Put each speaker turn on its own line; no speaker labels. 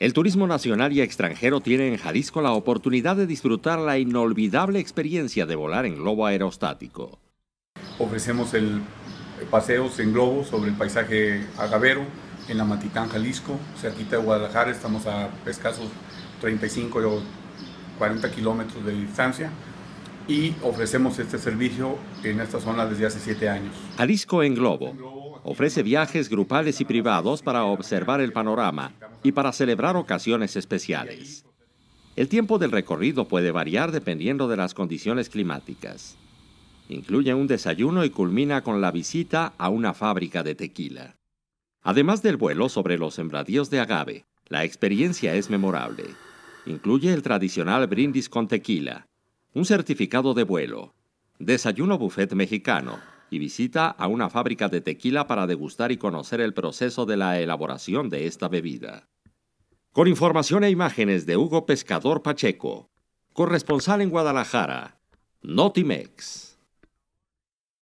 El turismo nacional y extranjero tiene en Jalisco la oportunidad de disfrutar la inolvidable experiencia de volar en globo aerostático. Ofrecemos el
paseos en globo sobre el paisaje agavero en la Matitán, Jalisco, cerquita de Guadalajara, estamos a escasos 35 o 40 kilómetros de distancia y ofrecemos este servicio en esta zona desde hace 7 años.
Jalisco en globo Ofrece viajes grupales y privados para observar el panorama y para celebrar ocasiones especiales. El tiempo del recorrido puede variar dependiendo de las condiciones climáticas. Incluye un desayuno y culmina con la visita a una fábrica de tequila. Además del vuelo sobre los sembradíos de agave, la experiencia es memorable. Incluye el tradicional brindis con tequila, un certificado de vuelo, desayuno buffet mexicano, y visita a una fábrica de tequila para degustar y conocer el proceso de la elaboración de esta bebida. Con información e imágenes de Hugo Pescador Pacheco, corresponsal en Guadalajara, Notimex.